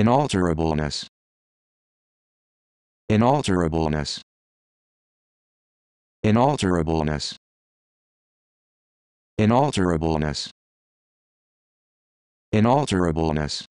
inalterableness inalterableness inalterableness inalterableness inalterableness